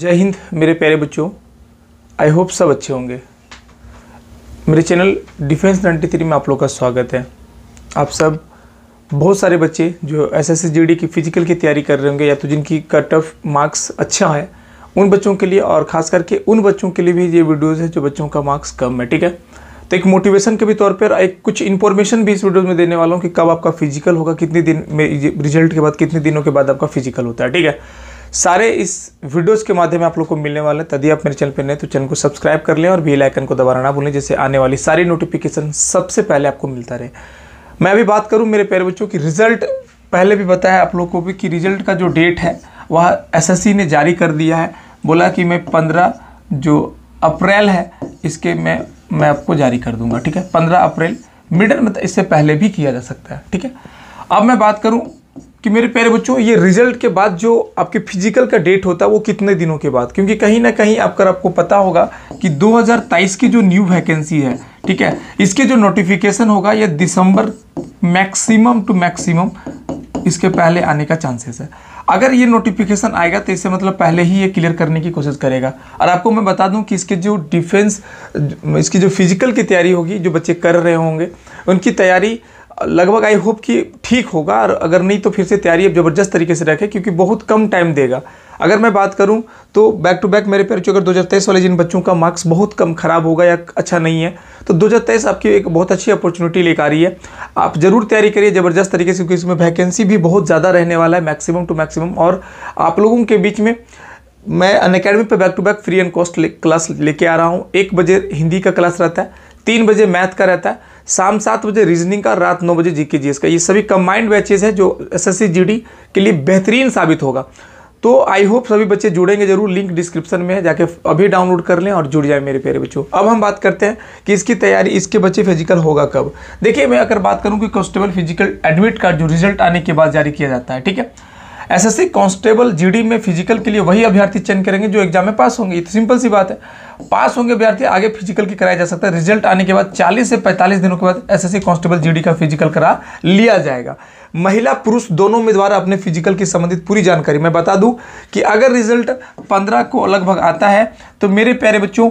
जय हिंद मेरे प्यारे बच्चों आई होप सब अच्छे होंगे मेरे चैनल डिफेंस 93 में आप लोग का स्वागत है आप सब बहुत सारे बच्चे जो एस एस की फ़िजिकल की तैयारी कर रहे होंगे या तो जिनकी कट ऑफ मार्क्स अच्छा है उन बच्चों के लिए और ख़ास करके उन बच्चों के लिए भी ये वीडियोज़ है जो बच्चों का मार्क्स कम है ठीक है तो एक मोटिवेशन के भी तौर पर एक कुछ इन्फॉर्मेशन भी इस वीडियो में देने वाला हूँ कि कब आपका फिजिकल होगा कितने दिन में रिजल्ट के बाद कितने दिनों के बाद आपका फिजिकल होता है ठीक है सारे इस वीडियोस के माध्यम में आप लोग को मिलने वाले हैं तभी आप मेरे चैनल पर नए तो चैनल को सब्सक्राइब कर लें और बेल आइकन को दबाना ना भूलें जिससे आने वाली सारी नोटिफिकेशन सबसे पहले आपको मिलता रहे मैं अभी बात करूँ मेरे प्यारे बच्चों की रिजल्ट पहले भी बताया आप लोग को भी कि रिजल्ट का जो डेट है वह सी ने जारी कर दिया है बोला कि मैं पंद्रह जो अप्रैल है इसके मैं मैं आपको जारी कर दूंगा ठीक है पंद्रह अप्रैल मिडल मतलब इससे पहले भी किया जा सकता है ठीक है अब मैं बात करूँ कि मेरे प्यारे बच्चों ये रिजल्ट के बाद जो आपके फिजिकल का डेट होता है वो कितने दिनों के बाद क्योंकि कहीं ना कहीं आपका आपको पता होगा कि 2023 की जो न्यू वैकेंसी है ठीक है इसके जो नोटिफिकेशन होगा ये दिसंबर मैक्सिमम टू मैक्सिमम इसके पहले आने का चांसेस है अगर ये नोटिफिकेशन आएगा तो इससे मतलब पहले ही ये क्लियर करने की कोशिश करेगा और आपको मैं बता दूं कि इसके जो डिफेंस इसकी जो फिजिकल की तैयारी होगी जो बच्चे कर रहे होंगे उनकी तैयारी लगभग आई होप कि ठीक होगा और अगर नहीं तो फिर से तैयारी अब ज़बरदस्त तरीके से रखें क्योंकि बहुत कम टाइम देगा अगर मैं बात करूं तो बैक टू बैक मेरे पेपर अगर दो वाले जिन बच्चों का मार्क्स बहुत कम ख़राब होगा या अच्छा नहीं है तो दो आपकी एक बहुत अच्छी अपॉर्चुनिटी लेकर आ रही है आप ज़रूर तैयारी करिए ज़बरदस्त तरीके से क्योंकि इसमें वैकेंसी भी बहुत ज़्यादा रहने वाला है मैक्सिमम टू मैक्सिमम और आप लोगों के बीच में मैं अन अकेडमी पर back to back free and cost class लेके आ रहा हूँ एक बजे हिंदी का क्लास रहता है तीन बजे मैथ का रहता है शाम सात बजे रीजनिंग का रात नौ बजे जीके जीएस का ये सभी कंबाइंड बैचेज हैं जो एसएससी जीडी के लिए बेहतरीन साबित होगा तो आई होप सभी बच्चे जुड़ेंगे जरूर लिंक डिस्क्रिप्शन में है जाके अभी डाउनलोड कर लें और जुड़ जाए मेरे प्यारे बच्चों अब हम बात करते हैं कि इसकी तैयारी इसके बच्चे फिजिकल होगा कब देखिए मैं अगर बात करूं कि कॉन्स्टेबल फिजिकल एडमिट कार्ड जो रिजल्ट आने के बाद जारी किया जाता है ठीक है एसएससी कांस्टेबल जीडी में फिजिकल के लिए वही अभ्यर्थी चयन करेंगे जो एग्जाम में पास होंगे सिंपल तो सी बात है पास होंगे अभ्यर्थी आगे फिजिकल की कराया जा सकता है रिजल्ट आने के बाद 40 से 45 दिनों के बाद एसएससी कांस्टेबल जीडी का फिजिकल करा लिया जाएगा महिला पुरुष दोनों उम्मीदवार अपने फिजिकल की संबंधित पूरी जानकारी मैं बता दूँ कि अगर रिजल्ट पंद्रह को लगभग आता है तो मेरे प्यारे बच्चों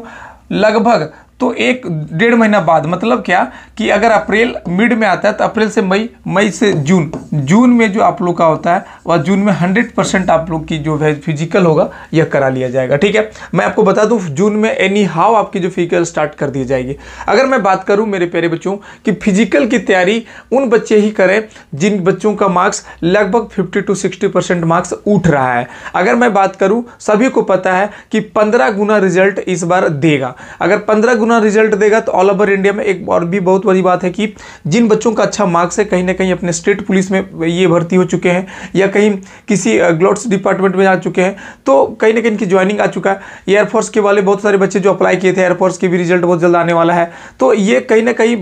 लगभग तो एक डेढ़ महीना बाद मतलब क्या कि अगर अप्रैल मिड में आता है तो अप्रैल से मई मई से जून जून में जो आप लोग का होता है और जून में हंड्रेड परसेंट आप लोग की जो है फिजिकल होगा यह करा लिया जाएगा ठीक है मैं आपको बता दूं जून में एनी हाउ आपकी जो फिजिकल स्टार्ट कर दी जाएगी अगर मैं बात करूँ मेरे प्यारे बच्चों कि फिजिकल की तैयारी उन बच्चे ही करें जिन बच्चों का मार्क्स लगभग fifty to sixty percent marks उठ रहा है अगर मैं बात करूँ सभी को पता है कि पंद्रह गुना रिजल्ट इस बार देगा अगर पंद्रह गुना रिजल्ट देगा तो ऑल ओवर इंडिया में एक और भी बहुत बड़ी बात है कि जिन बच्चों का अच्छा मार्क्स है कहीं ना कहीं अपने स्टेट पुलिस में ये भर्ती हो चुके हैं या कहीं कहीं किसी ग्लोट्स डिपार्टमेंट में जा चुके हैं तो कहीं ना कहीं इनकी ज्वाइनिंग आ चुका है एयरफोर्स के वाले बहुत सारे बच्चे जो अप्लाई किए थे एयरफोर्स के भी रिजल्ट बहुत जल्द आने वाला है तो ये कहीं ना कहीं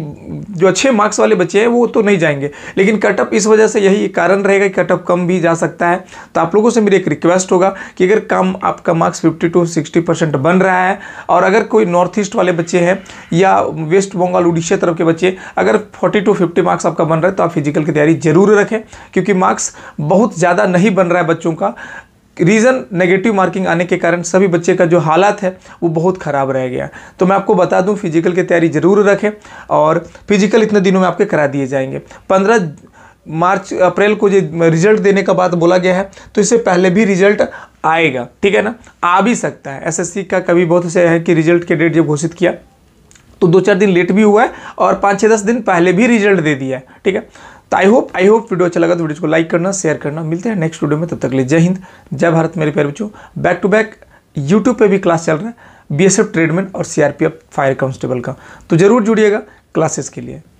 जो अच्छे मार्क्स वाले बच्चे हैं वो तो नहीं जाएंगे लेकिन कटअप इस वजह से यही कारण रहेगा कि कटअप कम भी जा सकता है तो आप लोगों से मेरी एक रिक्वेस्ट होगा कि अगर कम आपका marks fifty to sixty percent बन रहा है और अगर कोई नॉर्थ ईस्ट वाले बच्चे हैं या वेस्ट बंगाल उड़ीसा तरफ के बच्चे अगर फोर्टी टू फिफ्टी मार्क्स आपका बन रहा है तो आप फिजिकल की तैयारी जरूर रखें क्योंकि मार्क्स बहुत ज़्यादा नहीं बन रहा है बच्चों का रीज़न नेगेटिव मार्किंग आने के कारण सभी बच्चे का जो हालात है वो बहुत ख़राब रह गया तो मैं आपको बता दूं फिजिकल की तैयारी ज़रूर रखें और फिजिकल इतने दिनों में आपके करा दिए जाएंगे पंद्रह मार्च अप्रैल को जो रिजल्ट देने का बात बोला गया है तो इससे पहले भी रिजल्ट आएगा ठीक है ना आ भी सकता है एस का कभी बहुत से है कि रिजल्ट के डेट जब घोषित किया तो दो चार दिन लेट भी हुआ है और पाँच छः दस दिन पहले भी रिजल्ट दे दिया है ठीक है तो I hope I hope video अच्छा लगा तो वीडियो को लाइक करना शेयर करना मिलते हैं नेक्स्ट वीडियो में तब तक ले जय हिंद जय भारत मेरे प्यार बच्चों बैक टू बैक यूट्यूब पे भी क्लास चल रहा है बीएसएफ ट्रेडमैन और सीआरपीएफ फायर कांस्टेबल का तो जरूर जुड़िएगा क्लासेस के लिए